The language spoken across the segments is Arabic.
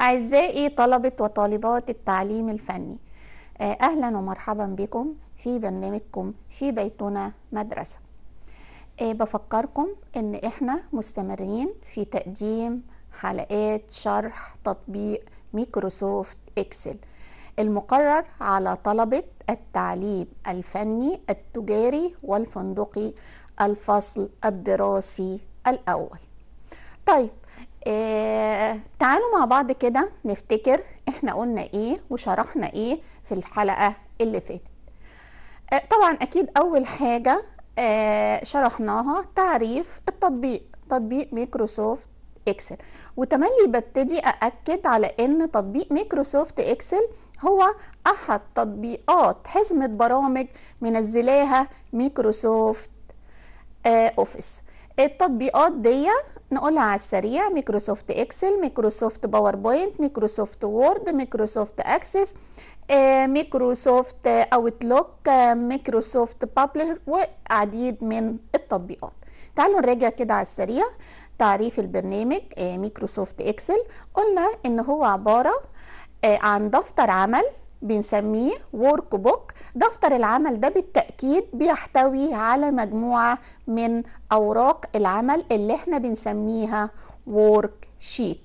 أعزائي طلبة وطالبات التعليم الفني آه، أهلا ومرحبا بكم في برنامجكم في بيتنا مدرسة آه، بفكركم إن إحنا مستمرين في تقديم حلقات شرح تطبيق ميكروسوفت إكسل المقرر على طلبة التعليم الفني التجاري والفندقي الفصل الدراسي الأول طيب آه، تعالوا مع بعض كده نفتكر احنا قلنا ايه وشرحنا ايه في الحلقة اللي فاتت آه، طبعا اكيد اول حاجة آه، شرحناها تعريف التطبيق تطبيق ميكروسوفت اكسل وتملي ببتدي أأكد على أن تطبيق ميكروسوفت اكسل هو أحد تطبيقات حزمة برامج منزلاها ميكروسوفت أوفيس التطبيقات دي نقولها على السريع مايكروسوفت اكسل مايكروسوفت باوربوينت مايكروسوفت وورد مايكروسوفت اكسس آه، مايكروسوفت اوتلوك آه، مايكروسوفت بابلش وعديد من التطبيقات تعالوا نراجع كده على السريع تعريف البرنامج آه، مايكروسوفت اكسل قلنا ان هو عباره عن دفتر عمل بنسميه ورك بوك دفتر العمل ده بالتأكيد بيحتوي على مجموعة من أوراق العمل اللي احنا بنسميها ورك شيت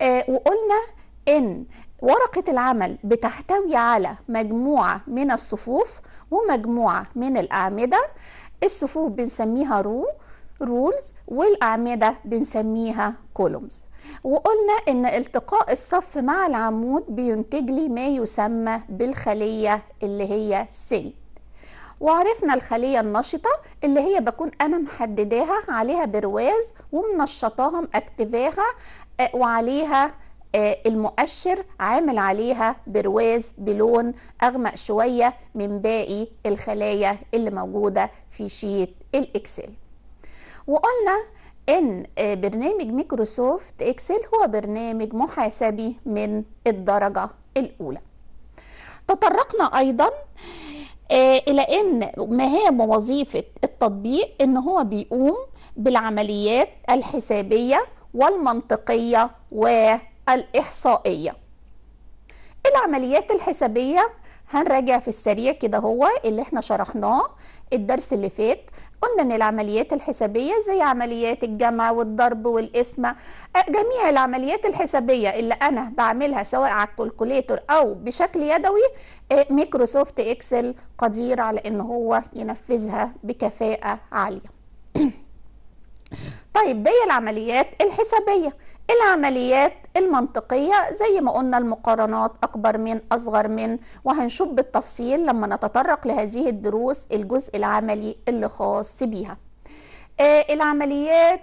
آه وقلنا إن ورقة العمل بتحتوي على مجموعة من الصفوف ومجموعة من الأعمدة الصفوف بنسميها رو رولز والأعمدة بنسميها كولومز وقلنا ان التقاء الصف مع العمود بينتج لي ما يسمى بالخلية اللي هي سيل وعرفنا الخلية النشطة اللي هي بكون أنا محدداها عليها برواز ومنشطاها مأكتفاها آه، وعليها آه، المؤشر عامل عليها برواز بلون أغمق شوية من باقي الخلايا اللي موجودة في شيت الإكسل وقلنا ان آه، برنامج مايكروسوفت اكسل هو برنامج محاسبي من الدرجة الاولى تطرقنا ايضا آه، الى ان مهام وظيفه التطبيق ان هو بيقوم بالعمليات الحسابية والمنطقية والإحصائية العمليات الحسابية هنراجع في السريع كده هو اللي احنا شرحناه الدرس اللي فات قلنا ان العمليات الحسابيه زي عمليات الجمع والضرب والقسمه آه، جميع العمليات الحسابيه اللي انا بعملها سواء على الكالكوليتر او بشكل يدوي آه، مايكروسوفت اكسل قدير على ان هو ينفذها بكفاءه عاليه طيب دي العمليات الحسابيه العمليات المنطقية زي ما قلنا المقارنات أكبر من أصغر من وهنشوف بالتفصيل لما نتطرق لهذه الدروس الجزء العملي اللي خاص بيها آه العمليات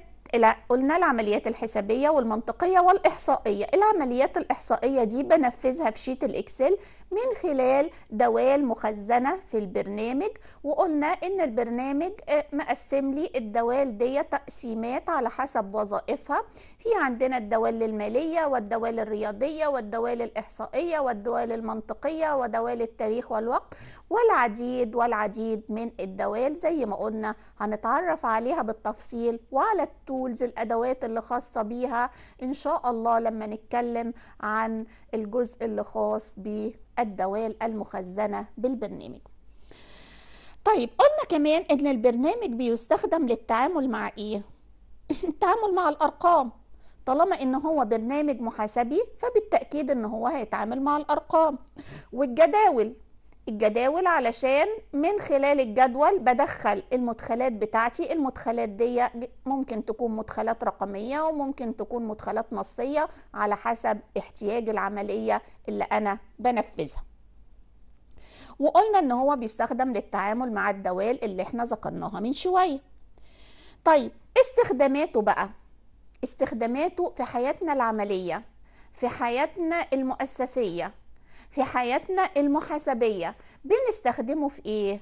قلنا العمليات الحسابية والمنطقية والإحصائية العمليات الإحصائية دي بنفذها في شيت الإكسل من خلال دوال مخزنه في البرنامج وقلنا ان البرنامج آه، مقسم لي الدوال دي تقسيمات على حسب وظائفها في عندنا الدوال الماليه والدوال الرياضيه والدوال الاحصائيه والدوال المنطقيه ودوال التاريخ والوقت والعديد والعديد من الدوال زي ما قلنا هنتعرف عليها بالتفصيل وعلى التولز الادوات اللي خاصه بيها ان شاء الله لما نتكلم عن الجزء اللي خاص بيه الدوال المخزنة بالبرنامج طيب قلنا كمان ان البرنامج بيستخدم للتعامل مع ايه التعامل مع الارقام طالما ان هو برنامج محاسبي فبالتاكيد ان هو هيتعامل مع الارقام والجداول الجداول علشان من خلال الجدول بدخل المدخلات بتاعتي المدخلات دي ممكن تكون مدخلات رقمية وممكن تكون مدخلات نصية على حسب احتياج العملية اللي أنا بنفذها وقلنا ان هو بيستخدم للتعامل مع الدوال اللي احنا ذكرناها من شوية طيب استخداماته بقى استخداماته في حياتنا العملية في حياتنا المؤسسية في حياتنا المحاسبية بنستخدمه في إيه؟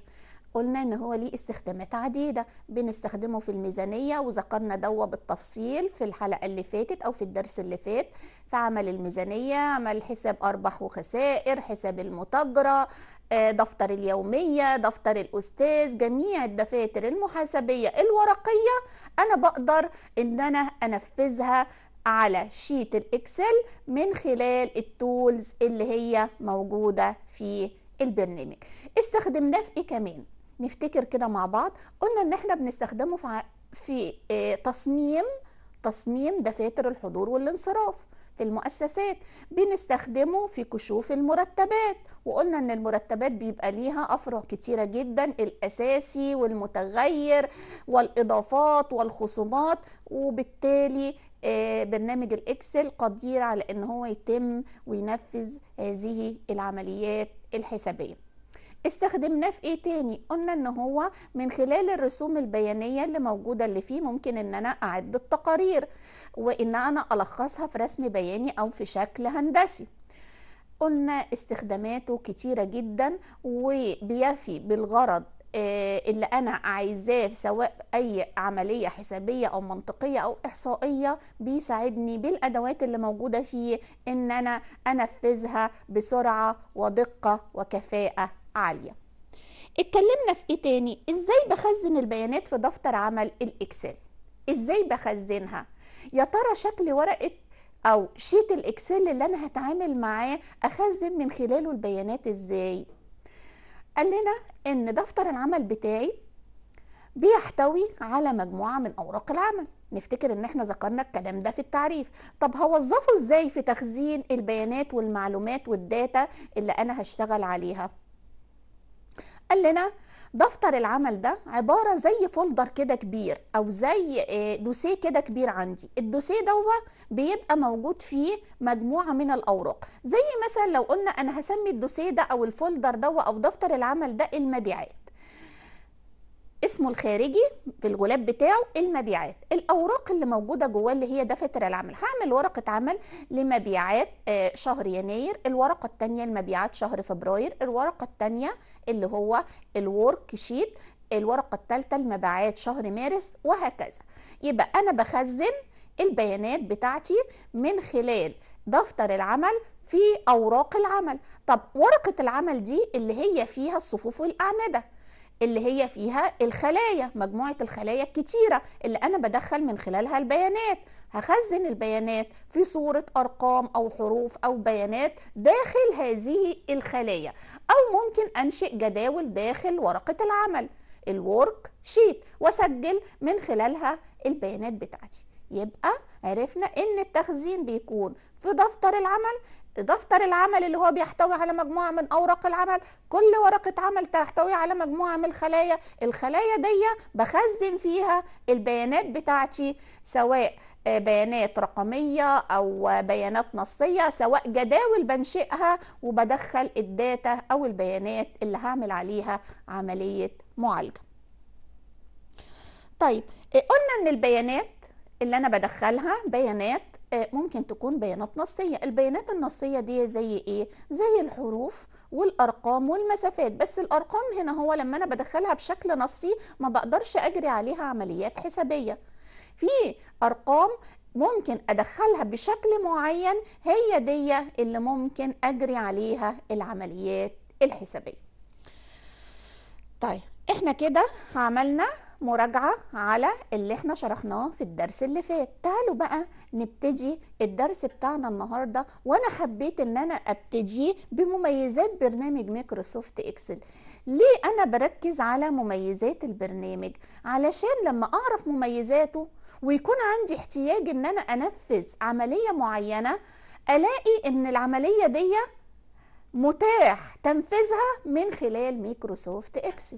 قلنا ان هو ليه استخدامات عديده بنستخدمه في الميزانيه وذكرنا دوا بالتفصيل في الحلقه اللي فاتت او في الدرس اللي فات في عمل الميزانيه عمل حساب ارباح وخسائر حساب المتجرة آه، دفتر اليوميه دفتر الاستاذ جميع الدفاتر المحاسبيه الورقيه انا بقدر ان انا انفذها على شيت الاكسل من خلال التولز اللي هي موجودة في البرنامج استخدمناه في ايه كمان نفتكر كده مع بعض قلنا ان احنا بنستخدمه في, في آه، تصميم تصميم دفاتر الحضور والانصراف في المؤسسات بنستخدمه في كشوف المرتبات وقلنا ان المرتبات بيبقى ليها افرع كتيره جدا الاساسي والمتغير والاضافات والخصومات وبالتالي آه، برنامج الاكسل قدير على ان هو يتم وينفذ هذه العمليات الحسابيه استخدمناه في ايه تاني قلنا ان هو من خلال الرسوم البيانيه اللي موجوده اللي فيه ممكن ان انا اعد التقارير وان انا الخصها في رسم بياني او في شكل هندسي قلنا استخداماته كتيرة جدا وبيفي بالغرض آه، اللي انا عايزاه سواء اي عمليه حسابيه او منطقيه او احصائيه بيساعدني بالادوات اللي موجوده فيه ان انا انفذها بسرعه ودقه وكفاءه عاليه اتكلمنا في ايه تاني ازاي بخزن البيانات في دفتر عمل الاكسل ازاي بخزنها يا ترى شكل ورقه او شيت الاكسل اللي انا هتعامل معاه اخزن من خلاله البيانات ازاي قال لنا ان دفتر العمل بتاعي بيحتوي على مجموعه من اوراق العمل نفتكر ان احنا ذكرنا الكلام ده في التعريف طب هوظفه ازاي في تخزين البيانات والمعلومات والداتا اللي انا هشتغل عليها قال لنا دفتر العمل ده عبارة زي فولدر كده كبير أو زي آه، دوسيه كده كبير عندي الدوسيه ده بيبقى موجود فيه مجموعة من الأوراق زي مثلا لو قلنا أنا هسمي الدوسيه ده أو الفولدر ده أو دفتر العمل ده المبيعات اسمه الخارجي في الغلاف بتاعه المبيعات الاوراق اللي موجوده جواه اللي هي دفاتر العمل هعمل ورقه عمل لمبيعات آه، شهر يناير الورقه الثانيه لمبيعات شهر فبراير الورقه الثانيه اللي هو الورك شيت الورقه الثالثه لمبيعات شهر مارس وهكذا يبقى انا بخزن البيانات بتاعتي من خلال دفتر العمل في اوراق العمل طب ورقه العمل دي اللي هي فيها الصفوف والاعمده اللي هي فيها الخلايا مجموعة الخلايا الكتيرة اللي أنا بدخل من خلالها البيانات هخزن البيانات في صورة أرقام أو حروف أو بيانات داخل هذه الخلايا أو ممكن أنشئ جداول داخل ورقة العمل الورك شيت وأسجل من خلالها البيانات بتاعتي يبقى عرفنا ان التخزين بيكون في دفتر العمل دفتر العمل اللي هو بيحتوي على مجموعه من اوراق العمل كل ورقه عمل تحتوي على مجموعه من الخلايا الخلايا دي بخزن فيها البيانات بتاعتي سواء آه، بيانات رقمية أو بيانات نصية سواء جداول بنشئها وبدخل الداتا أو البيانات اللي هعمل عليها عملية معالجة طيب آه، قلنا أن البيانات اللي أنا بدخلها بيانات آه، ممكن تكون بيانات نصية البيانات النصية دي زي ايه؟ زي الحروف والارقام والمسافات بس الارقام هنا هو لما انا بدخلها بشكل نصي ما بقدرش اجري عليها عمليات حسابية في ارقام ممكن ادخلها بشكل معين هي دي اللي ممكن اجري عليها العمليات الحسابية طيب احنا كده عملنا مراجعة على اللي احنا شرحناه في الدرس اللي فات تعالوا بقى نبتدي الدرس بتاعنا النهاردة وانا حبيت ان انا ابتديه بمميزات برنامج مايكروسوفت اكسل ليه انا بركز على مميزات البرنامج علشان لما اعرف مميزاته ويكون عندي احتياج ان انا انفذ عملية معينة الاقي ان العملية دي متاح تنفيذها من خلال مايكروسوفت اكسل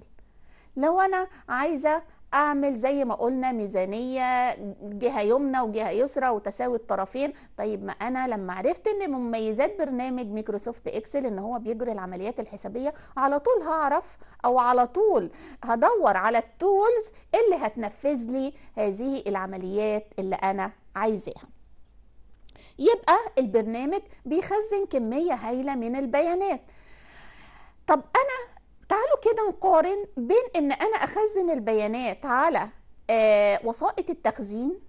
لو انا عايزه اعمل زي ما قلنا ميزانيه جهه يمنى وجهه يسرى وتساوي الطرفين طيب ما انا لما عرفت ان مميزات برنامج مايكروسوفت اكسل ان هو بيجري العمليات الحسابيه على طول هعرف او على طول هدور على التولز اللي هتنفذ لي هذه العمليات اللي انا عايزاها يبقى البرنامج بيخزن كميه هائله من البيانات طب انا تعالوا كده نقارن بين ان انا اخزن البيانات على آه وسائط التخزين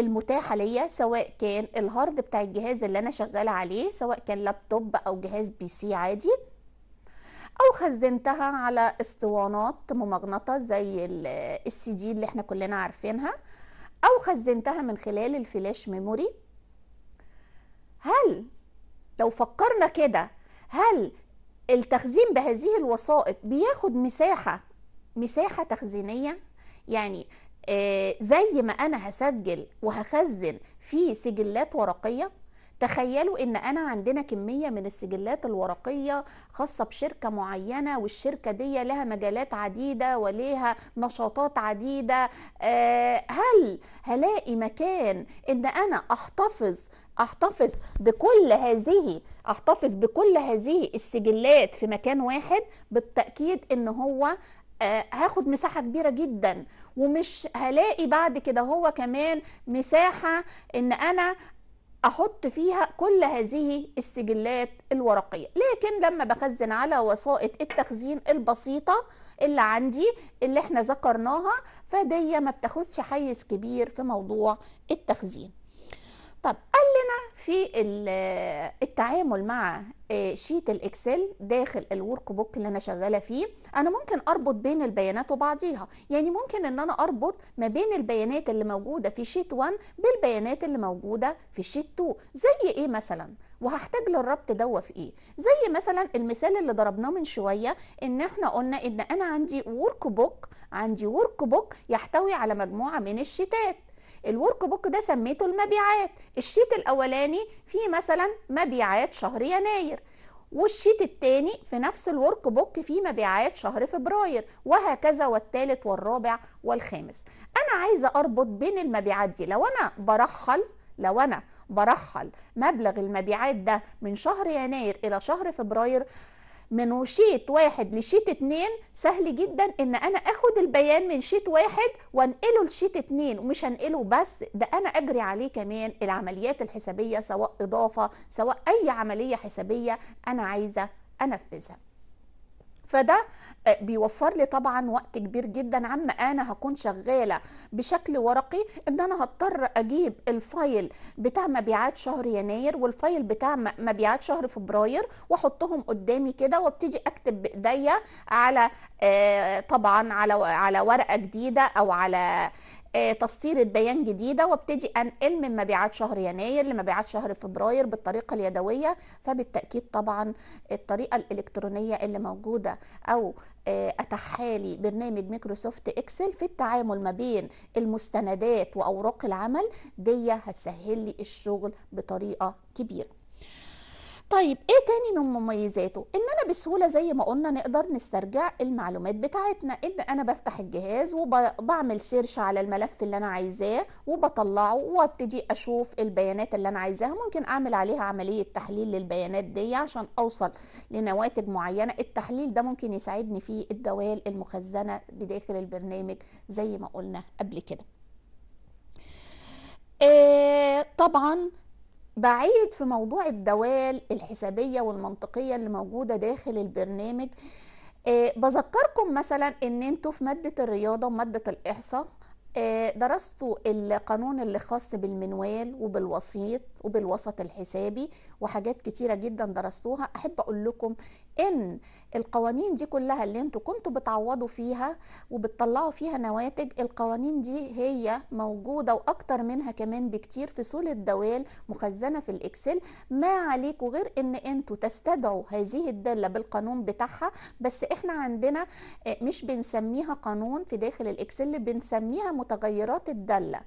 المتاحة ليا سواء كان الهارد بتاع الجهاز اللي انا شغالة عليه سواء كان لابتوب او جهاز بي سي عادي او خزنتها على اسطوانات ممغنطة زي السي دي اللي احنا كلنا عارفينها او خزنتها من خلال الفلاش ميموري هل لو فكرنا كده هل التخزين بهذه الوثائق بياخد مساحة مساحة تخزينية يعني آه، زي ما أنا هسجل وهخزن في سجلات ورقية تخيلوا ان انا عندنا كميه من السجلات الورقيه خاصه بشركه معينه والشركه دي لها مجالات عديده وليها نشاطات عديده آه، هل هلاقي مكان ان انا احتفظ احتفظ بكل هذه احتفظ بكل هذه السجلات في مكان واحد بالتاكيد ان هو آه، هاخد مساحه كبيره جدا ومش هلاقي بعد كده هو كمان مساحه ان انا احط فيها كل هذه السجلات الورقيه لكن لما بخزن على وسائط التخزين البسيطه اللي عندي اللي احنا ذكرناها فدي ما بتاخدش حيز كبير في موضوع التخزين طب قال لنا في التعامل مع آه، شيت الاكسل داخل الورك بوك اللي انا شغاله فيه انا ممكن اربط بين البيانات وبعضيها يعني ممكن ان انا اربط ما بين البيانات اللي موجوده في شيت 1 بالبيانات اللي موجوده في شيت 2 زي ايه مثلا وهحتاج للربط دوت في ايه زي مثلا المثال اللي ضربناه من شويه ان احنا قلنا ان انا عندي ورك بوك عندي ورك بوك يحتوي على مجموعه من الشيتات الورك بوك ده سميته المبيعات الشيت الاولاني فيه مثلا مبيعات شهر يناير والشيت الثاني في نفس الورك بوك فيه مبيعات شهر فبراير وهكذا والثالث والرابع والخامس انا عايزه اربط بين المبيعات دي لو انا برخل لو انا برحل مبلغ المبيعات ده من شهر يناير الى شهر فبراير من شيت واحد لشيت اتنين سهل جدا ان انا اخد البيان من شيت واحد وانقله لشيت اتنين ومش هنقله بس ده انا اجري عليه كمان العمليات الحسابية سواء اضافة سواء اي عملية حسابية انا عايزة انفذها فده آه، بيوفر لي طبعا وقت كبير جدا عما انا هكون شغاله بشكل ورقي ان انا هضطر اجيب الفايل بتاع مبيعات شهر يناير والفايل بتاع مبيعات شهر فبراير واحطهم قدامي كده وابتدي اكتب بايديا على آه، طبعا على على ورقه جديده او على آه، تسطيرة بيان جديدة وابتدي أنقل من مبيعات شهر يناير لمبيعات شهر فبراير بالطريقة اليدوية فبالتأكيد طبعا الطريقة الإلكترونية اللي موجودة أو آه، أتحالي برنامج ميكروسوفت إكسل في التعامل ما بين المستندات وأوراق العمل دي هتسهل لي الشغل بطريقة كبيرة طيب ايه تاني من مميزاته ان انا بسهوله زي ما قلنا نقدر نسترجع المعلومات بتاعتنا ان انا بفتح الجهاز وبعمل سيرش على الملف اللي انا عايزاه وبطلعه وابتدي اشوف البيانات اللي انا عايزاها ممكن اعمل عليها عمليه تحليل للبيانات دي عشان اوصل لنواتج معينه التحليل ده ممكن يساعدني في الدوال المخزنه بداخل البرنامج زي ما قلنا قبل كده إيه طبعا بعيد في موضوع الدوال الحسابيه والمنطقيه اللي موجوده داخل البرنامج آه، بذكركم مثلا ان انتوا في ماده الرياضه وماده الاحصاء آه، درست القانون اللي خاص بالمنوال وبالوسيط وبالوسط الحسابي وحاجات كتيرة جدا درستوها أحب أقول لكم إن القوانين دي كلها اللي انتوا كنتوا بتعوضوا فيها وبتطلعوا فيها نواتج القوانين دي هي موجودة وأكتر منها كمان بكتير في صولة الدوال مخزنة في الإكسل ما عليكوا غير إن انتوا تستدعوا هذه الدالة بالقانون بتاعها بس إحنا عندنا آه، مش بنسميها قانون في داخل الإكسل بنسميها متغيرات الداله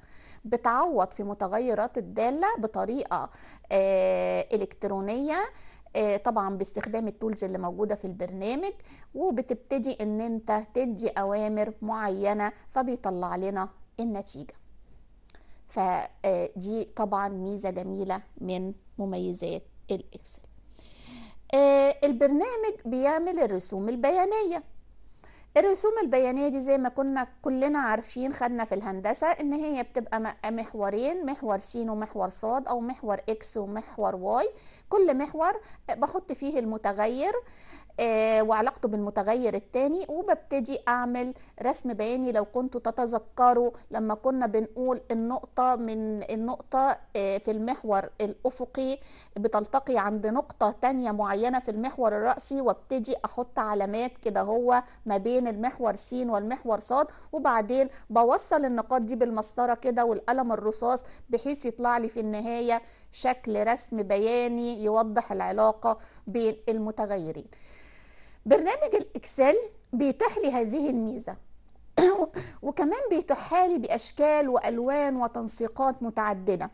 بتعوض في متغيرات الداله بطريقه آه، الكترونيه آه، طبعا باستخدام التولز اللي موجودة في البرنامج وبتبتدي ان انت تدي اوامر معينة فبيطلع لنا النتيجة فدي آه، طبعا ميزة جميلة من مميزات الاكسل البرنامج بيعمل الرسوم البيانية الرسوم البيانية دي زي ما كنا كلنا عارفين خدنا في الهندسة ان هي بتبقى محورين محور س ومحور ص او محور اكس ومحور واي كل محور بحط فيه المتغير آه، وعلاقته بالمتغير الثاني وببتدي اعمل رسم بياني لو كنتوا تتذكروا لما كنا بنقول النقطه من النقطه آه، في المحور الافقي بتلتقي عند نقطه تانية معينه في المحور الراسي وابتدي احط علامات كده هو ما بين المحور س والمحور ص وبعدين بوصل النقاط دي بالمسطره كده والقلم الرصاص بحيث يطلع لي في النهايه شكل رسم بياني يوضح العلاقه بين المتغيرين برنامج الاكسل بيتيح لي هذه الميزه وكمان بيتيح لي باشكال والوان وتنسيقات متعدده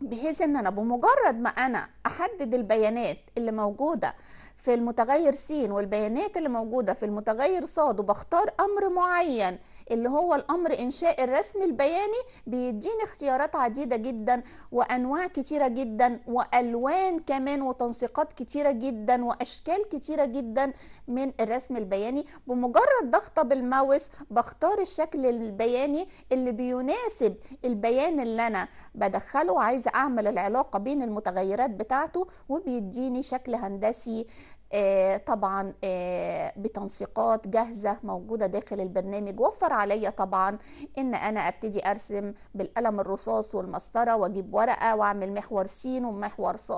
بحيث ان انا بمجرد ما انا احدد البيانات اللي موجوده في المتغير س والبيانات اللي موجوده في المتغير ص وبختار امر معين اللي هو الامر انشاء الرسم البياني بيديني اختيارات عديده جدا وانواع كتيره جدا والوان كمان وتنسيقات كتيره جدا واشكال كتيره جدا من الرسم البياني بمجرد ضغطه بالماوس بختار الشكل البياني اللي بيناسب البيان اللي انا بدخله عايزه اعمل العلاقه بين المتغيرات بتاعته وبيديني شكل هندسي آه، طبعا آه، بتنسيقات جاهزة موجودة داخل البرنامج وفر عليا طبعا ان انا ابتدي ارسم بالقلم الرصاص والمسطرة واجيب ورقة واعمل محور س ومحور ص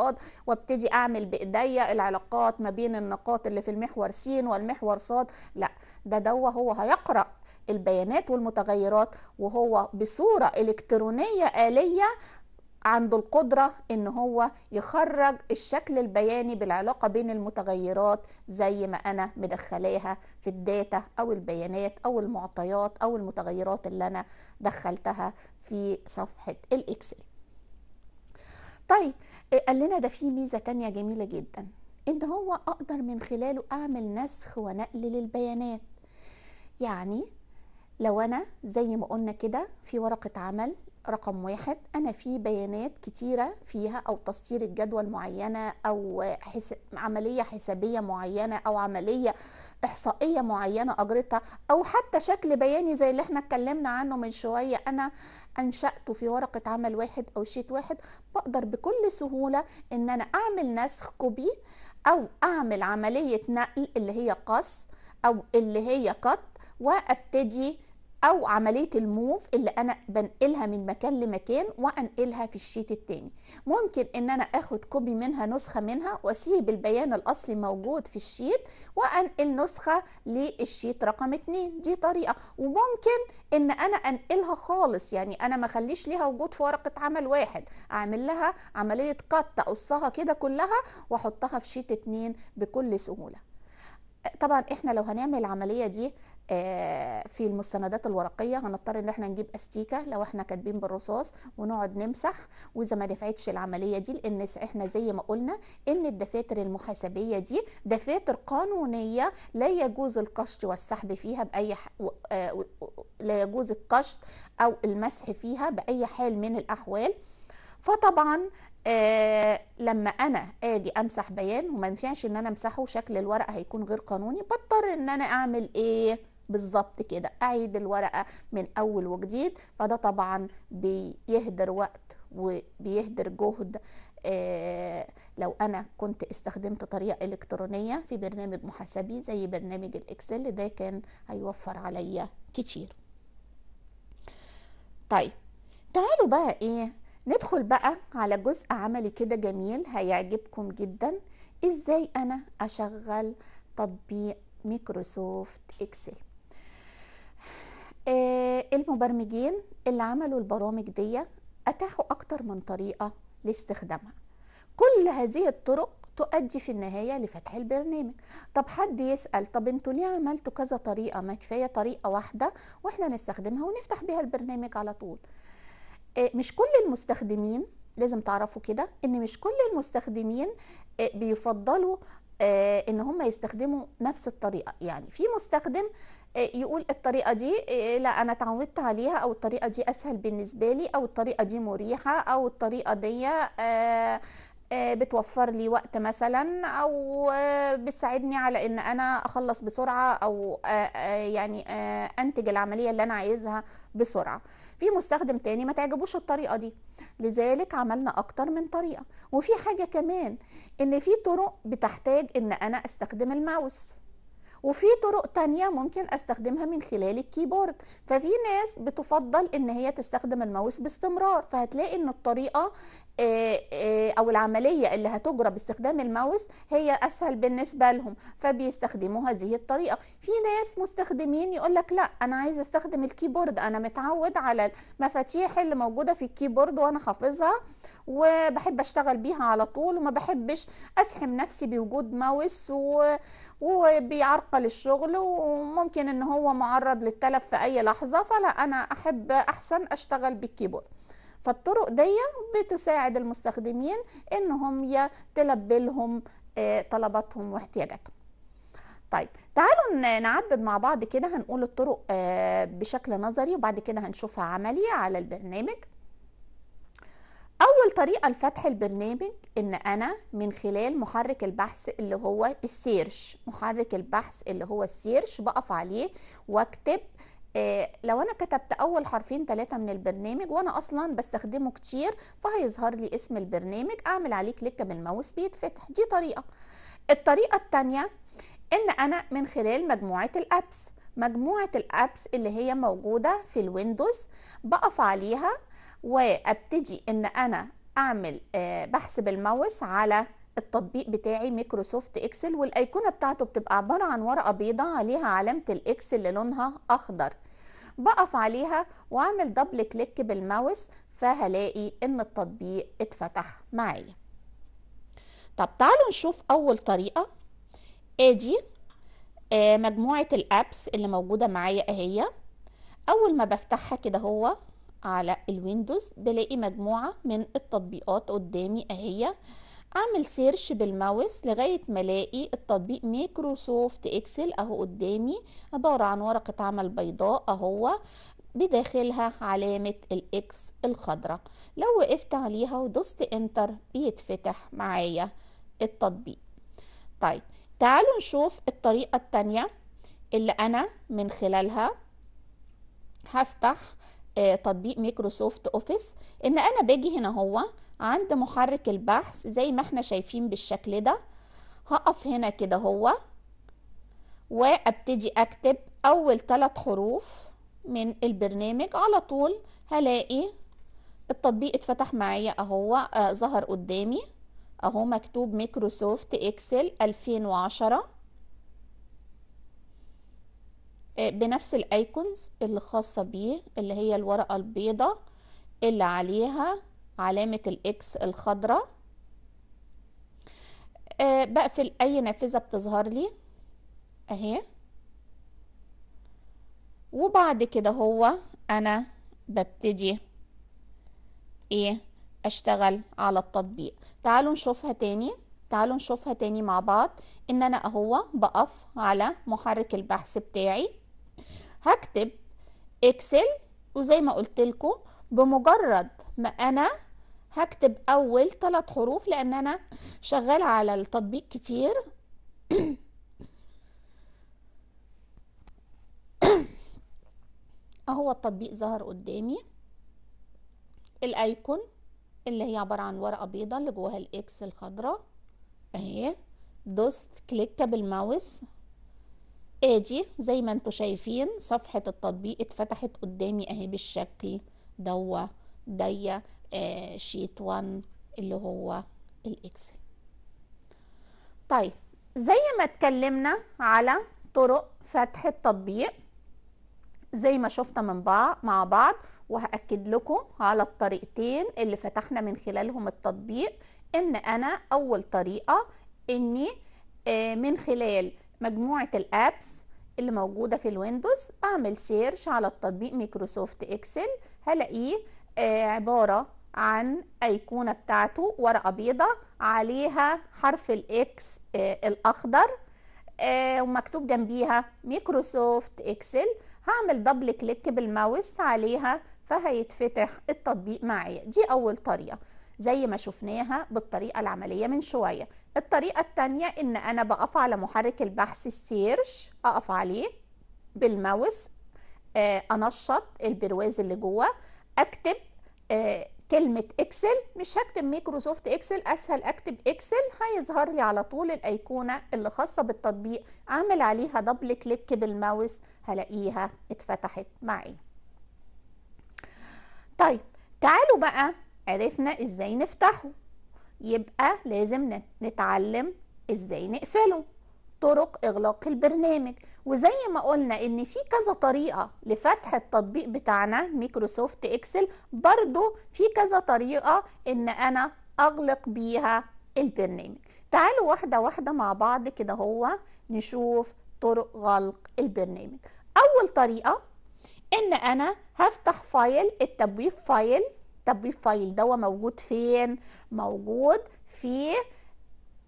وابتدي اعمل بايديا العلاقات ما بين النقاط اللي في المحور س والمحور ص لا ده دو هو هيقرأ البيانات والمتغيرات وهو بصورة إلكترونية آلية عنده القدرة ان هو يخرج الشكل البياني بالعلاقة بين المتغيرات زي ما انا مدخلاها في الداتا او البيانات او المعطيات او المتغيرات اللي انا دخلتها في صفحة الاكسل طيب آه، قال لنا ده في ميزة تانية جميلة جدا ان هو اقدر من خلاله اعمل نسخ ونقل للبيانات يعني لو انا زي ما قلنا كده في ورقة عمل رقم واحد أنا في بيانات كتيرة فيها أو تسطير الجدول معينة أو حس... عملية حسابية معينة أو عملية إحصائية معينة أجرتها أو حتى شكل بياني زي اللي احنا اتكلمنا عنه من شوية أنا أنشأته في ورقة عمل واحد أو شيت واحد بقدر بكل سهولة إن أنا أعمل نسخ كوبي أو أعمل عملية نقل اللي هي قص أو اللي هي قط وأبتدي او عمليه الموف اللي انا بنقلها من مكان لمكان وانقلها في الشيت التاني ممكن ان انا اخد كوبي منها نسخه منها واسيب البيان الاصلي موجود في الشيت وانقل نسخه للشيت رقم 2 دي طريقه وممكن ان انا انقلها خالص يعني انا ما اخليش ليها وجود في ورقه عمل واحد اعمل لها عمليه قط اقصها كده كلها واحطها في شيت 2 بكل سهوله طبعا احنا لو هنعمل العمليه دي آه، في المستندات الورقيه هنضطر ان احنا نجيب استيكه لو احنا كاتبين بالرصاص ونقعد نمسح واذا ما نفعتش العمليه دي لان احنا زي ما قلنا ان الدفاتر المحاسبيه دي دفاتر قانونيه لا يجوز القشط والسحب فيها باي ح... آه، لا يجوز القشط او المسح فيها باي حال من الاحوال فطبعا آه لما انا اجي امسح بيان وما ينفعش ان انا امسحه شكل الورق هيكون غير قانوني بضطر ان انا اعمل ايه بالظبط كده اعيد الورقه من اول وجديد فده طبعا بيهدر وقت وبيهدر جهد آه لو انا كنت استخدمت طريقه الكترونيه في برنامج محاسبي زي برنامج الاكسل ده كان هيوفر عليا كتير طيب تعالوا بقى ايه ندخل بقى على جزء عملي كده جميل هيعجبكم جدا ازاي انا اشغل تطبيق ميكروسوفت اكسل آه، المبرمجين اللي عملوا البرامج دي أتاحوا أكتر من طريقة لاستخدامها كل هذه الطرق تؤدي في النهاية لفتح البرنامج طب حد يسأل طب انتوا ليه عملتوا كذا طريقة ما كفاية طريقة واحدة واحنا نستخدمها ونفتح بها البرنامج على طول آه، مش كل المستخدمين لازم تعرفوا كده ان مش كل المستخدمين آه، بيفضلوا ان هم يستخدموا نفس الطريقة يعني في مستخدم يقول الطريقة دي إيه، لا أنا اتعودت عليها أو الطريقة دي أسهل بالنسبة لي أو الطريقة دي مريحة أو الطريقة دي آه، آه، بتوفر لي وقت مثلا أو آه، بتساعدني على إن أنا أخلص بسرعة أو يعني أنتج العملية اللي أنا عايزها بسرعة في مستخدم تاني ما تعجبوش الطريقة دي لذلك عملنا أكتر من طريقة وفي حاجة كمان إن في طرق بتحتاج إن أنا أستخدم الماوس وفي طرق تانية ممكن استخدمها من خلال الكيبورد ففي ناس بتفضل ان هي تستخدم الماوس باستمرار فهتلاقي ان الطريقة آه، آه، او العملية اللي هتجرى باستخدام الماوس هي اسهل بالنسبة لهم فبيستخدموا هذه الطريقة في ناس مستخدمين يقولك لا انا عايز استخدم الكيبورد انا متعود على المفاتيح اللي موجودة في الكيبورد وانا حافظها وبحب اشتغل بيها على طول وما بحبش اسحم نفسي بوجود ماوس و... وبيعرقل الشغل وممكن ان هو معرض للتلف في اي لحظه فلا انا احب احسن اشتغل بالكيبورد فالطرق دي بتساعد المستخدمين انهم تلبي لهم آه، طلباتهم واحتياجاتهم طيب تعالوا نعدد مع بعض كده هنقول الطرق آه، بشكل نظري وبعد كده هنشوفها عملي على البرنامج اول طريقه لفتح البرنامج ان انا من خلال محرك البحث اللي هو السيرش محرك البحث اللي هو السيرش بقف عليه واكتب إيه لو انا كتبت اول حرفين ثلاثة من البرنامج وانا اصلا بستخدمه كتير فهيظهر لي اسم البرنامج اعمل عليه كليك بالماوس بيتفتح دي طريقة الطريقة التانية ان انا من خلال مجموعة الابس مجموعة الابس اللي هي موجودة في الويندوز بقف عليها وابتدي ان انا اعمل آه، بحث بالماوس على التطبيق بتاعي مايكروسوفت اكسل والايقونه بتاعته بتبقى عباره عن ورقه بيضاء عليها علامه الاكس اللي لونها اخضر بقف عليها واعمل دبل كليك بالماوس فهلاقي ان التطبيق اتفتح معايا طب تعالوا نشوف اول طريقه ادي آه، مجموعه الابس اللي موجوده معايا اهي اول ما بفتحها كده هو على الويندوز بلاقي مجموعة من التطبيقات قدامي اهي اعمل سيرش بالماوس لغاية ما الاقي التطبيق مايكروسوفت اكسل اهو قدامي عبارة عن ورقة عمل بيضاء اهو بداخلها علامة الاكس الخضراء لو وقفت عليها ودوست انتر بيتفتح معايا التطبيق طيب تعالوا نشوف الطريقة التانية اللي انا من خلالها هفتح آه، تطبيق مايكروسوفت اوفيس ان انا باجي هنا هو عند محرك البحث زي ما احنا شايفين بالشكل ده هقف هنا كده هو وابتدي اكتب اول ثلاث حروف من البرنامج على طول هلاقي التطبيق اتفتح معايا اهو آه، ظهر قدامي اهو مكتوب مايكروسوفت اكسل 2010 آه، بنفس الايكونز اللي خاصة بيه اللي هي الورقة البيضة اللي عليها علامة الاكس الخضراء آه، بقفل اي نافذة بتظهر لي اهي وبعد كده هو انا ببتدي ايه اشتغل على التطبيق تعالوا نشوفها تاني تعالوا نشوفها تاني مع بعض ان انا اهو بقف على محرك البحث بتاعي هكتب اكسل وزي ما قلت لكم بمجرد ما انا هكتب اول ثلاث حروف لان انا شغال على التطبيق كتير اهو التطبيق ظهر قدامي الايكون اللي هي عباره عن ورقه بيضاء اللي جواها الاكس الخضراء اهي دوست كليكه بالماوس ادي زي ما انتوا شايفين صفحة التطبيق اتفتحت قدامي اهي بالشكل دوا دي آه شيت 1 اللي هو الاكسل طيب زي ما اتكلمنا على طرق فتح التطبيق زي ما شفنا من بعض مع بعض وهأكد لكم على الطريقتين اللي فتحنا من خلالهم التطبيق ان انا اول طريقة اني آه، من خلال مجموعة الابس اللي موجودة في الويندوز بعمل سيرش على التطبيق ميكروسوفت اكسل هلاقيه آه، عبارة عن أيقونة بتاعته ورقة بيضة عليها حرف الإكس آه، الأخضر آه، ومكتوب جنبيها ميكروسوفت إكسل هعمل دبل كليك بالماوس عليها فهيتفتح التطبيق معايا دي أول طريقة زي ما شفناها بالطريقة العملية من شوية الطريقة التانية ان انا بقف على محرك البحث السيرش اقف عليه بالماوس آه انشط البرواز اللي جوه اكتب آه كلمة اكسل مش هكتب مايكروسوفت اكسل اسهل اكتب اكسل هيظهر لي على طول الايقونة اللي خاصة بالتطبيق اعمل عليها دبل كليك بالماوس هلاقيها اتفتحت معي طيب تعالوا بقى عرفنا ازاي نفتحه يبقى لازم نتعلم ازاي نقفله طرق اغلاق البرنامج وزي ما قلنا ان في كذا طريقه لفتح التطبيق بتاعنا ميكروسوفت اكسل برضو في كذا طريقه ان انا اغلق بيها البرنامج تعالوا واحده واحده مع بعض كده هو نشوف طرق غلق البرنامج اول طريقه ان انا هفتح فايل التبويب فايل طب الفايل ده موجود فين موجود في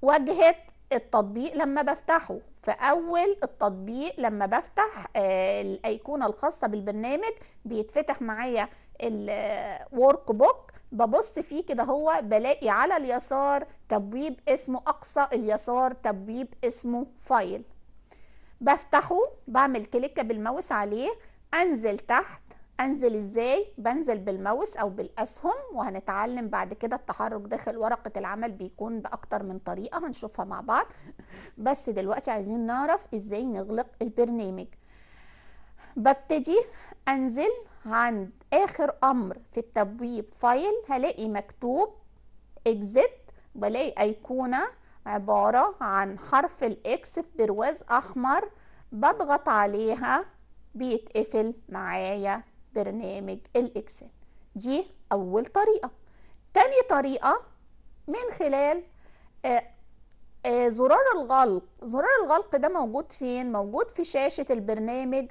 واجهه التطبيق لما بفتحه في اول التطبيق لما بفتح آه، الايقونه الخاصه بالبرنامج بيتفتح معايا الورك بوك آه، ببص فيه كده هو بلاقي على اليسار تبويب اسمه اقصى اليسار تبويب اسمه فايل بفتحه بعمل كليك بالماوس عليه انزل تحت انزل ازاي بنزل بالماوس او بالاسهم وهنتعلم بعد كده التحرك داخل ورقه العمل بيكون باكتر من طريقه هنشوفها مع بعض بس دلوقتي عايزين نعرف ازاي نغلق البرنامج ببتدي انزل عند اخر امر في التبويب فايل هلاقي مكتوب اكزيت بلاقي ايقونه عباره عن حرف الاكس برواز احمر بضغط عليها بيتقفل معايا برنامج الإكسل دي أول طريقة تاني طريقة من خلال آآ آه، آه، زرار الغلق زرار الغلق ده موجود فين؟ موجود في شاشة البرنامج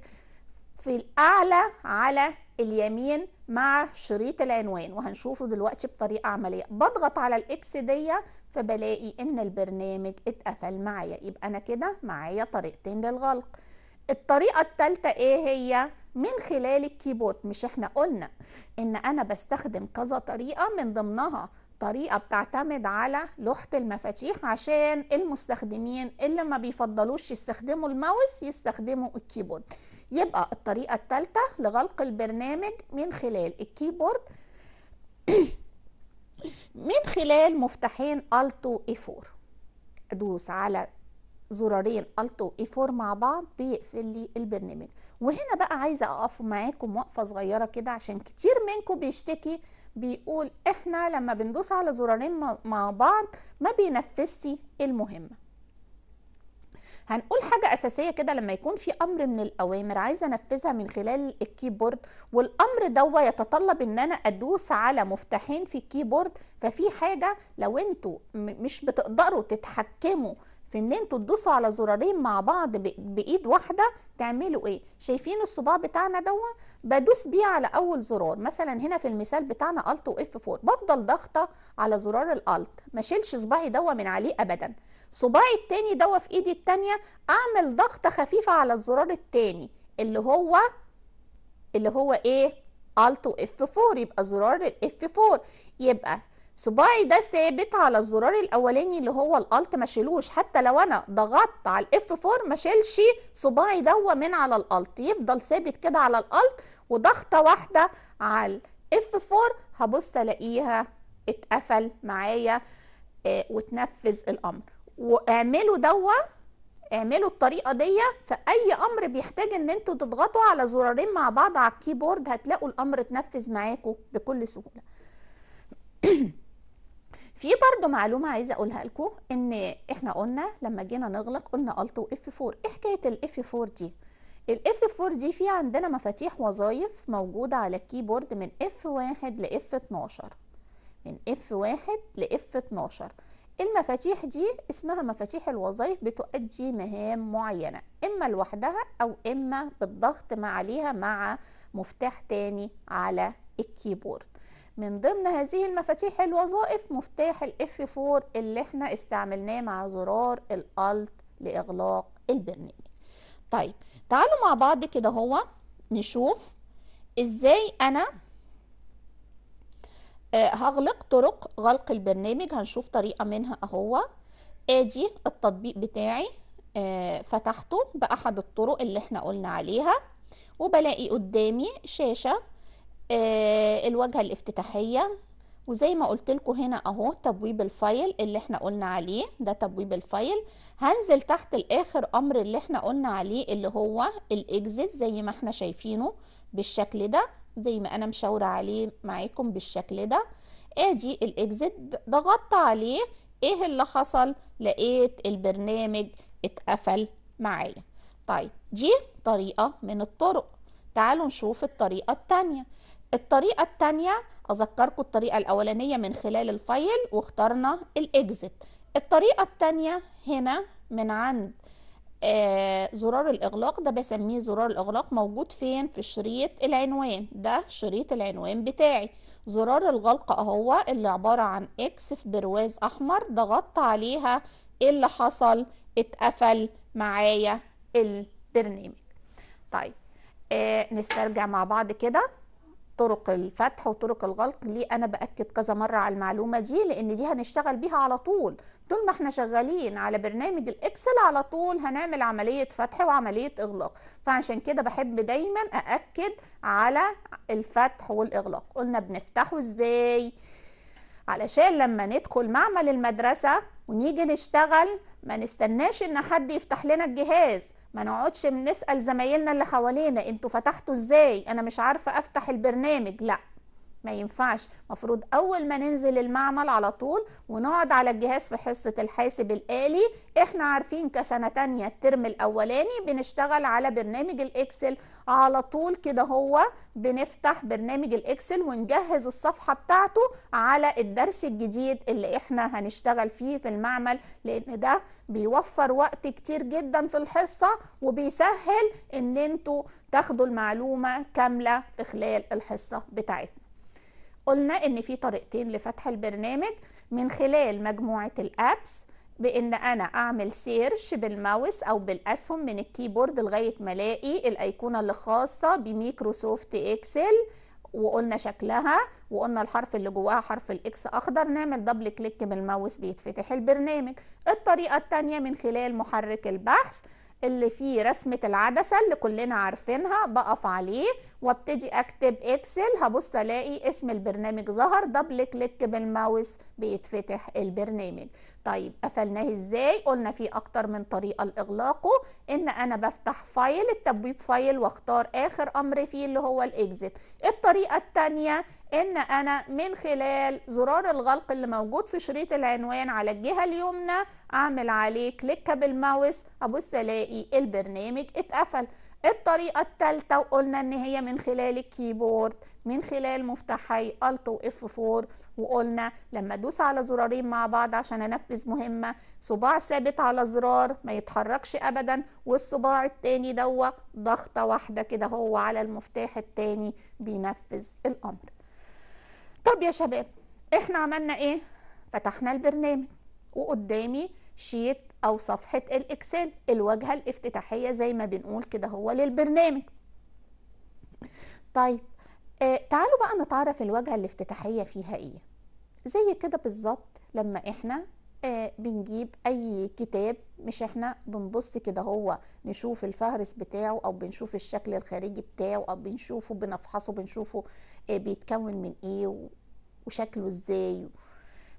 في الأعلى على اليمين مع شريط العنوان وهنشوفه دلوقتي بطريقة عملية بضغط على الإكس دي فبلاقي إن البرنامج اتقفل معايا يبقى أنا كده معايا طريقتين للغلق الطريقة التالتة إيه هي؟ من خلال الكيبورد مش احنا قلنا ان انا بستخدم كذا طريقه من ضمنها طريقه بتعتمد على لوحه المفاتيح عشان المستخدمين اللي ما بيفضلوش يستخدموا الماوس يستخدموا الكيبورد يبقى الطريقه الثالثه لغلق البرنامج من خلال الكيبورد من خلال مفتاحين التو اي 4 ادوس على زرارين التو اي 4 مع بعض بيقفل لي البرنامج وهنا بقى عايزه اقف معاكم وقفه صغيره كده عشان كتير منكم بيشتكي بيقول احنا لما بندوس على زرارين مع بعض ما بينفذش المهمه هنقول حاجة أساسية كده لما يكون في أمر من الأوامر عايزة أنفذها من خلال الكيبورد والأمر ده يتطلب إن أنا أدوس على مفتاحين في الكيبورد ففي حاجة لو أنتوا مش بتقدروا تتحكموا في ان انتوا تدوسوا على زرارين مع بعض بايد واحده تعملوا ايه شايفين الصباع بتاعنا دوا بدوس بيه على اول زرار مثلا هنا في المثال بتاعنا الت واف 4 بفضل ضاغطه على زرار الالت ما شيلش صباعي دوا من عليه ابدا صباعي التاني دوا في ايدي التانيه اعمل ضغطه خفيفه على الزرار التاني اللي هو اللي هو ايه الت واف 4 يبقى زرار الاف 4 يبقى صباعي ده ثابت على الزرار الاولاني اللي هو الالت ما شيلوش حتى لو انا ضغطت على الاف 4 ما شيلش صباعي ده من على الالت يفضل ثابت كده على الالت وضغطه واحده على الاف 4 هبص الاقيها اتقفل معايا اه وتنفذ الامر واعملوا دوا اعملوا الطريقه دي في اي امر بيحتاج ان انتوا تضغطوا على زرارين مع بعض على الكيبورد هتلاقوا الامر اتنفذ معاكم بكل سهوله في برضو معلومة عايزة أقولها لكم إن إحنا قلنا لما جينا نغلق قلنا ألت و اف 4 إيه حكاية ال F4 دي؟ ال F4 دي في عندنا مفاتيح وظايف موجودة على الكيبورد من اف 1 ل F12 من اف 1 ل F12 المفاتيح دي اسمها مفاتيح الوظائف بتؤدي مهام معينة إما لوحدها أو إما بالضغط ما عليها مع مفتاح تاني على الكيبورد من ضمن هذه المفاتيح الوظائف مفتاح الاف 4 اللي احنا استعملناه مع زرار الالت لاغلاق البرنامج طيب تعالوا مع بعض كده هو نشوف ازاي انا آه، هغلق طرق غلق البرنامج هنشوف طريقه منها اهو ادي التطبيق بتاعي آه، فتحته باحد الطرق اللي احنا قلنا عليها وبلاقي قدامي شاشه آه، الواجهة الافتتاحية وزي ما قلت لكم هنا اهو تبويب الفايل اللي احنا قلنا عليه ده تبويب الفايل هنزل تحت الاخر امر اللي احنا قلنا عليه اللي هو الاكزيت زي ما احنا شايفينه بالشكل ده زي ما انا مشاوره عليه معاكم بالشكل ده ادي الاكزيت ضغطت عليه ايه اللي حصل لقيت البرنامج اتقفل معايا طيب دي طريقه من الطرق تعالوا نشوف الطريقه الثانيه الطريقة التانية أذكركم الطريقة الأولانية من خلال الفايل واخترنا الإكزت الطريقة التانية هنا من عند آه زرار الإغلاق ده بسميه زرار الإغلاق موجود فين في شريط العنوان ده شريط العنوان بتاعي زرار الغلق أهو اللي عبارة عن إكس في برواز أحمر ضغطت عليها إيه اللي حصل اتقفل معايا البرنامج طيب آه نسترجع مع بعض كده طرق الفتح وطرق الغلق ليه انا باكد كذا مره على المعلومه دي لان دي هنشتغل بيها على طول طول ما احنا شغالين على برنامج الاكسل على طول هنعمل عمليه فتح وعمليه اغلاق فعشان كده بحب دايما ااكد على الفتح والاغلاق قلنا بنفتحه ازاي علشان لما ندخل معمل المدرسه ونيجي نشتغل ما نستناش ان حد يفتح لنا الجهاز ما نقعدش بنسال زمايلنا اللي حوالينا انتوا فتحتوا ازاي انا مش عارفه افتح البرنامج لا ما ينفعش مفروض اول ما ننزل المعمل على طول ونقعد على الجهاز في حصه الحاسب الالي احنا عارفين كسنه تانية الترم الاولاني بنشتغل على برنامج الاكسل على طول كده هو بنفتح برنامج الاكسل ونجهز الصفحه بتاعته على الدرس الجديد اللي احنا هنشتغل فيه في المعمل لان ده بيوفر وقت كتير جدا في الحصه وبيسهل ان انتوا تاخدوا المعلومه كامله في خلال الحصه بتاعتنا قلنا ان في طريقتين لفتح البرنامج من خلال مجموعه الابس بان انا اعمل سيرش بالماوس او بالاسهم من الكيبورد لغايه ما الاقي الايقونه اللي خاصه بميكروسوفت اكسل وقلنا شكلها وقلنا الحرف اللي جواها حرف الاكس اخضر نعمل دبل كليك بالماوس بيتفتح البرنامج الطريقه الثانيه من خلال محرك البحث اللي فيه رسمة العدسة اللي كلنا عارفينها بقف عليه وابتدي اكتب اكسل هبص الاقي اسم البرنامج ظهر دبل كليك بالماوس بيتفتح البرنامج طيب قفلناه ازاي قلنا في اكتر من طريقه لاغلاقه ان انا بفتح فايل التبويب فايل واختار اخر امر فيه اللي هو الاكزت الطريقه الثانيه ان انا من خلال زرار الغلق اللي موجود في شريط العنوان على الجهه اليمنى اعمل عليه كليك بالماوس ابص الاقي البرنامج اتقفل الطريقه الثالثه وقلنا ان هي من خلال الكيبورد من خلال مفتاحي الت واف 4 وقلنا لما ادوس على زرارين مع بعض عشان انفذ مهمه صباع ثابت على زرار ما يتحركش ابدا والصباع الثاني دوا ضغطه واحده كده هو على المفتاح الثاني بينفذ الامر طب يا شباب احنا عملنا ايه فتحنا البرنامج وقدامي شيت او صفحه الاكسل الواجهه الافتتاحيه زي ما بنقول كده هو للبرنامج طيب آه تعالوا بقى نتعرف الواجهة الافتتاحية فيها ايه زي كده بالظبط لما احنا آه بنجيب اي كتاب مش احنا بنبص كده هو نشوف الفهرس بتاعه او بنشوف الشكل الخارجي بتاعه او بنشوفه بنفحصه بنشوفه آه بيتكون من ايه وشكله ازاي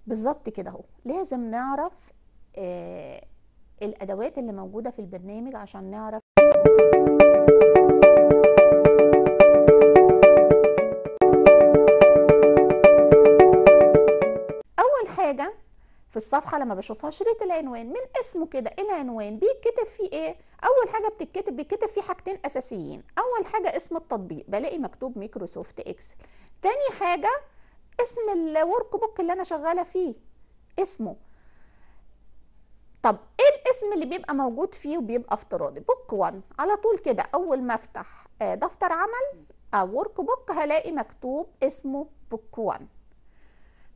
بالظبط كده هو لازم نعرف آه الادوات اللي موجوده في البرنامج عشان نعرف الصفحه لما بشوفها شريط العنوان من اسمه كده العنوان بيتكتب فيه ايه اول حاجه بتتكتب بيتكتب فيه حاجتين اساسيين اول حاجه اسم التطبيق بلاقي مكتوب مايكروسوفت اكسل تاني حاجه اسم الورك بوك اللي انا شغاله فيه اسمه طب ايه الاسم اللي بيبقى موجود فيه وبيبقى افتراضي بوك 1 على طول كده اول ما افتح آه، دفتر عمل او آه، ورك بوك هلاقي مكتوب اسمه بوك 1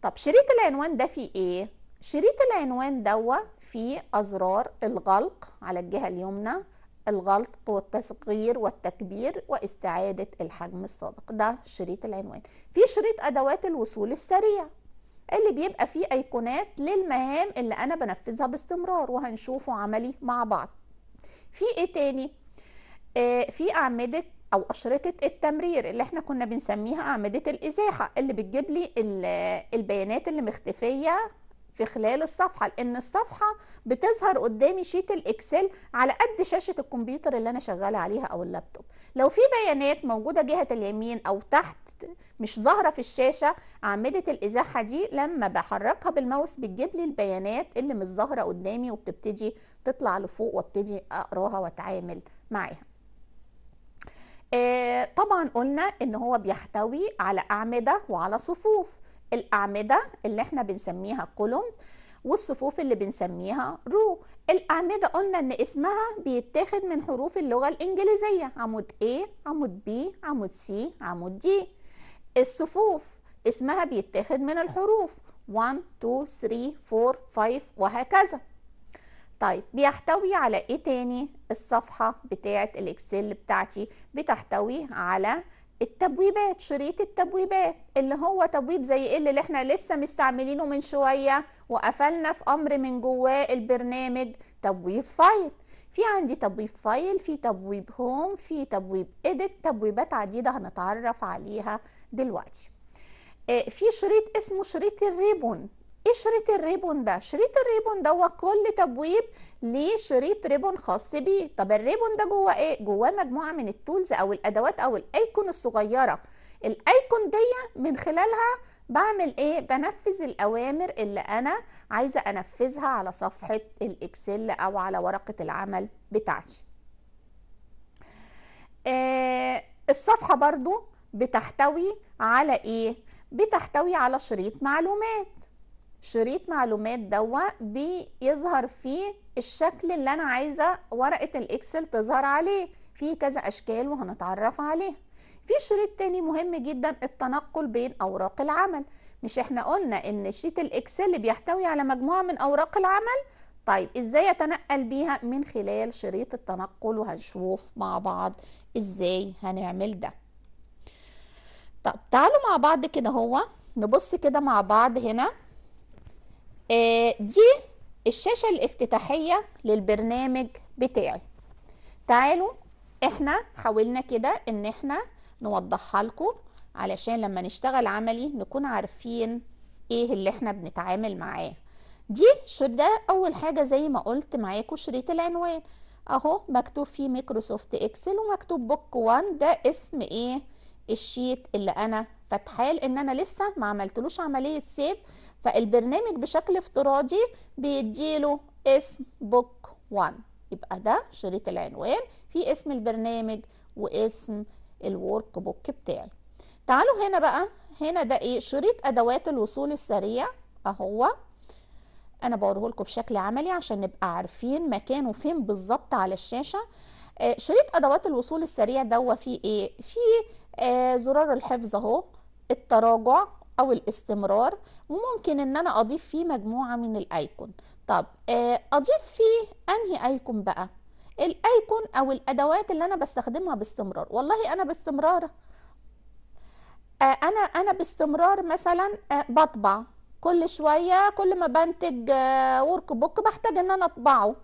طب شريط العنوان ده فيه ايه شريط العنوان دوا فيه أزرار الغلق على الجهة اليمنى الغلق والتصغير والتكبير واستعادة الحجم السابق ده شريط العنوان في شريط أدوات الوصول السريع اللي بيبقى فيه أيقونات للمهام اللي أنا بنفذها باستمرار وهنشوفه عملي مع بعض في إيه تاني؟ آه في أعمدة أو أشرطة التمرير اللي احنا كنا بنسميها أعمدة الإزاحة اللي بتجيب لي البيانات اللي مختفية في خلال الصفحه لان الصفحه بتظهر قدامي شيت الاكسل على قد شاشه الكمبيوتر اللي انا شغاله عليها او اللابتوب لو في بيانات موجوده جهه اليمين او تحت مش ظاهره في الشاشه اعمده الازاحه دي لما بحركها بالماوس بتجيب لي البيانات اللي مش ظاهره قدامي وبتبتدي تطلع لفوق وابتدي اقراها واتعامل معاها آه، طبعا قلنا ان هو بيحتوي على اعمده وعلى صفوف الأعمدة اللي احنا بنسميها كولومز والصفوف اللي بنسميها رو الأعمدة قلنا إن اسمها بيتاخد من حروف اللغة الإنجليزية عمود A عمود B عمود C عمود D الصفوف اسمها بيتاخد من الحروف 1 2 3 4 5 وهكذا طيب بيحتوي على ايه تاني الصفحة بتاعة الاكسل بتاعتي بتحتوي على التبويبات شريط التبويبات اللي هو تبويب زي اللي, اللي احنا لسه مستعملينه من شويه وقفلنا في امر من جواه البرنامج تبويب فايل في عندي تبويب فايل في تبويب هوم في تبويب اديت تبويبات عديده هنتعرف عليها دلوقتي آه، في شريط اسمه شريط الريبون ايه شريط الريبون ده شريط الريبون هو كل تبويب ليه شريط ريبون خاص بيه طب الريبون ده جوه ايه جواه مجموعه من التولز او الادوات او الايكون الصغيره الايكون دي من خلالها بعمل ايه بنفذ الاوامر اللي انا عايزه انفذها على صفحه الاكسل او على ورقه العمل بتاعتي آه الصفحه برضو بتحتوي على ايه بتحتوي على شريط معلومات شريط معلومات دوا بيظهر فيه الشكل اللي انا عايزه ورقه الاكسل تظهر عليه في كذا اشكال وهنتعرف عليها في شريط تاني مهم جدا التنقل بين اوراق العمل مش احنا قلنا ان شيت الاكسل بيحتوي على مجموعه من اوراق العمل طيب ازاي اتنقل بيها من خلال شريط التنقل وهنشوف مع بعض ازاي هنعمل ده طب تعالوا مع بعض كده هو نبص كده مع بعض هنا آه، دي الشاشة الافتتاحية للبرنامج بتاعي تعالوا احنا حاولنا كده ان احنا نوضحها لكم علشان لما نشتغل عملي نكون عارفين ايه اللي احنا بنتعامل معاه دي ده اول حاجة زي ما قلت معاكم شريط العنوان اهو مكتوب فيه مايكروسوفت اكسل ومكتوب بوك 1 ده اسم ايه الشيت اللي انا فاتحاه لان انا لسه ما عملتلوش عمليه سيف فالبرنامج بشكل افتراضي بيديله اسم بوك 1 يبقى ده شريط العنوان في اسم البرنامج واسم الورك بوك بتاعي تعالوا هنا بقى هنا ده ايه شريط ادوات الوصول السريع اهو انا بوريه لكم بشكل عملي عشان نبقى عارفين مكانه فين بالظبط على الشاشه آه، شريط ادوات الوصول السريع دوا فيه ايه فيه آه زرار الحفظ اهو التراجع او الاستمرار ممكن ان انا اضيف فيه مجموعه من الايكون طب آه اضيف فيه انهي ايكون بقى الايكون او الادوات اللي انا بستخدمها باستمرار والله انا باستمرار آه انا انا باستمرار مثلا آه بطبع كل شويه كل ما بنتج ورك آه، بوك بحتاج ان انا اطبعه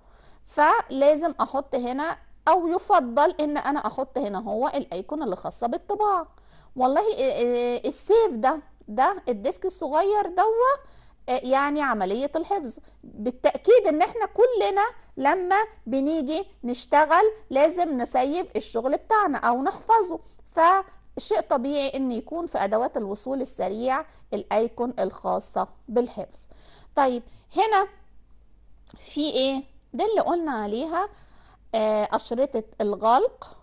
فلازم احط هنا او يفضل ان انا احط هنا هو الايكون اللي خاصه بالطباعه والله آه، آه، السيف ده ده الديسك الصغير دوه آه، يعني عملية الحفظ بالتأكيد ان احنا كلنا لما بنيجي نشتغل لازم نسيب الشغل بتاعنا او نحفظه فشيء طبيعي ان يكون في ادوات الوصول السريع الايكون الخاصة بالحفظ طيب هنا في ايه؟ ده اللي قلنا عليها آه، أشرطة الغلق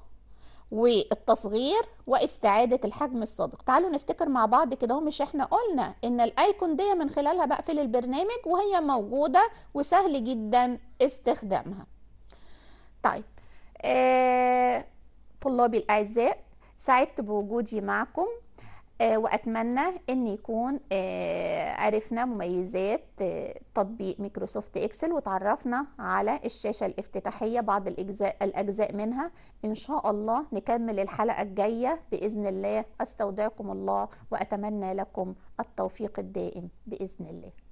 والتصغير واستعادة الحجم السابق تعالوا نفتكر مع بعض كده مش احنا قلنا ان الايكون دي من خلالها بقفل البرنامج وهي موجودة وسهل جدا استخدامها طيب آه طلابي الأعزاء سعدت بوجودي معكم آه، واتمنى ان يكون آه، عرفنا مميزات آه، تطبيق مايكروسوفت اكسل وتعرفنا على الشاشه الافتتاحيه بعض الاجزاء الاجزاء منها ان شاء الله نكمل الحلقه الجايه باذن الله استودعكم الله واتمنى لكم التوفيق الدائم باذن الله